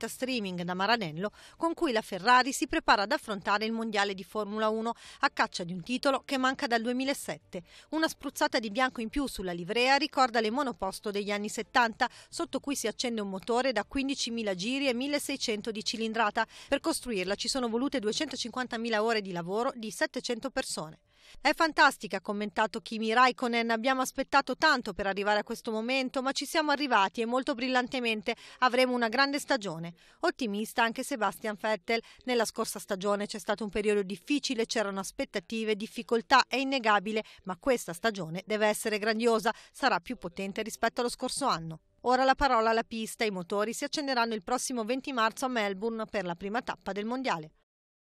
kit streaming da Maranello con cui la Ferrari si prepara ad affrontare il mondiale di Formula 1 a caccia di un titolo che manca dal 2007. Una spruzzata di bianco in più sulla livrea ricorda le monoposto degli anni 70, sotto cui si accende un motore da 15.000 giri e 1.600 di cilindrata. Per costruirla ci sono volute 250.000 ore di lavoro di 700 persone. È fantastica, ha commentato Kimi Raikkonen. Abbiamo aspettato tanto per arrivare a questo momento, ma ci siamo arrivati e molto brillantemente avremo una grande stagione. Ottimista anche Sebastian Vettel. Nella scorsa stagione c'è stato un periodo difficile, c'erano aspettative, difficoltà, è innegabile, ma questa stagione deve essere grandiosa, sarà più potente rispetto allo scorso anno. Ora la parola alla pista, i motori si accenderanno il prossimo 20 marzo a Melbourne per la prima tappa del Mondiale.